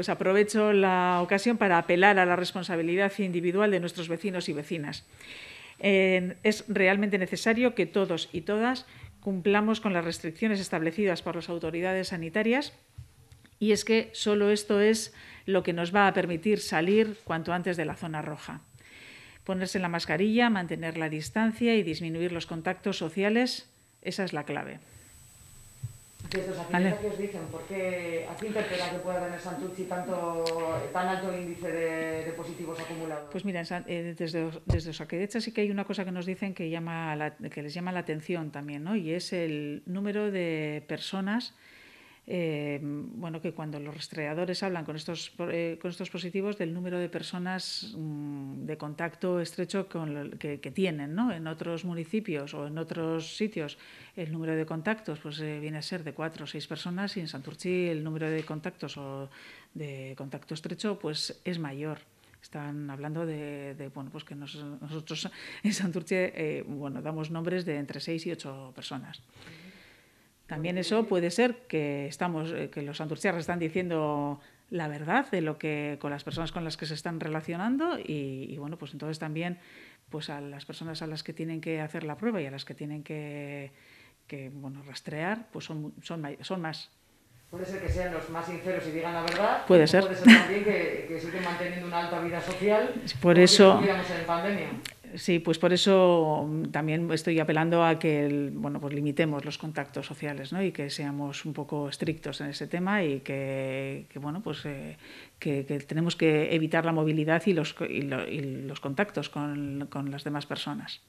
pues aprovecho la ocasión para apelar a la responsabilidad individual de nuestros vecinos y vecinas. es realmente necesario que todos y todas cumplamos con las restricciones establecidas por las autoridades sanitarias y es que solo esto es lo que nos va a permitir salir cuanto antes de la zona roja. Ponerse la mascarilla, mantener la distancia y disminuir los contactos sociales, esa es la clave. ¿Qué estos que os dicen, ¿por qué, ¿a interesante interpela que pueda tener Santucci tanto, tan alto índice de, positivos acumulados? Pues mira, eh, desde, desde Osaquedecha sí que hay una cosa que nos dicen que, llama la, que les llama la atención también, ¿no? y es el número de personas Em, bueno, que cuando los rastreadores hablan con estos, eh, con estos positivos del número de personas mm, de contacto estrecho que, tienen ¿no? en otros municipios o en otros sitios, el número de contactos pues, eh, viene a ser de cuatro o seis personas y en Santurchi el número de contactos o de contacto estrecho pues, es mayor están hablando de, bueno, pues que nosotros en Santurce eh, bueno, damos nombres de entre seis y ocho personas. También eso puede ser que estamos, eh, que los santurciarras están diciendo la verdad de lo que con las personas con las que se están relacionando y, bueno, pues entonces también pues a las personas a las que tienen que hacer la prueba y a las que tienen que, bueno, rastrear, pues son, son, son más. Puede ser que sean los más sinceros y digan la verdad. Puede ser. Puede ser también que, que manteniendo una alta vida social. Por eso. En pandemia. Sí, pues por eso mm, también estoy apelando a que bueno, pues limitemos los contactos sociales ¿no? y que seamos un poco estrictos en ese tema y que, bueno, pues, eh, que, tenemos que evitar la movilidad y los, los contactos con las demás personas.